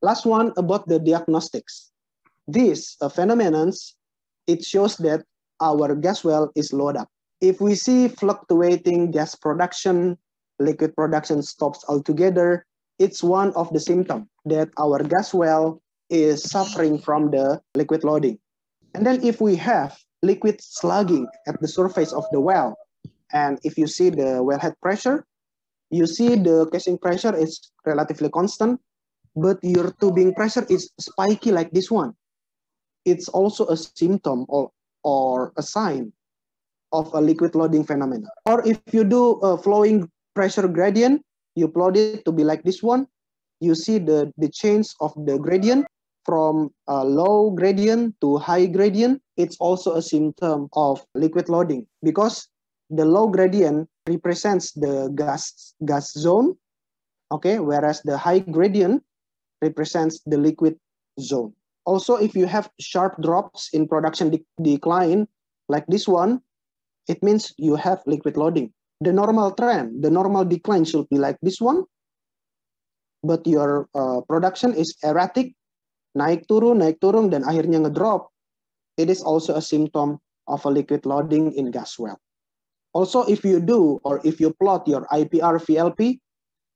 Last one about the diagnostics. This uh, phenomenon, it shows that our gas well is loaded up. If we see fluctuating gas production, liquid production stops altogether, it's one of the symptoms that our gas well is suffering from the liquid loading. And then if we have liquid slugging at the surface of the well, and if you see the wellhead pressure, you see the casing pressure is relatively constant, but your tubing pressure is spiky like this one. It's also a symptom or, or a sign of a liquid loading phenomenon. Or if you do a flowing pressure gradient, you plot it to be like this one. You see the, the change of the gradient from a low gradient to high gradient. It's also a symptom of liquid loading because the low gradient represents the gas, gas zone, okay, whereas the high gradient represents the liquid zone. Also, if you have sharp drops in production de decline, like this one, it means you have liquid loading. The normal trend, the normal decline should be like this one, but your uh, production is erratic, naik turun, naik turun, dan akhirnya ngedrop. It is also a symptom of a liquid loading in gas well. Also, if you do or if you plot your IPR VLP,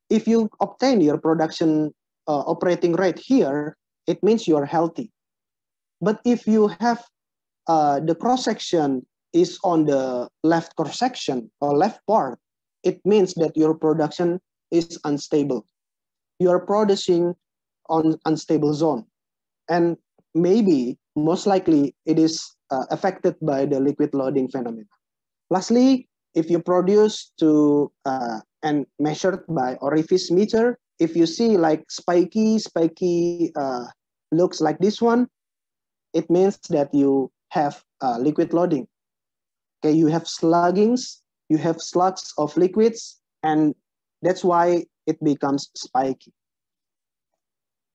if you obtain your production uh, operating rate here, it means you are healthy. But if you have uh, the cross section is on the left cross section or left part, it means that your production is unstable. You are producing on unstable zone, and maybe most likely it is uh, affected by the liquid loading phenomena. Lastly, if you produce to uh, and measured by orifice meter, if you see like spiky, spiky uh, looks like this one, it means that you have uh, liquid loading. Okay, you have sluggings, you have slugs of liquids, and that's why it becomes spiky.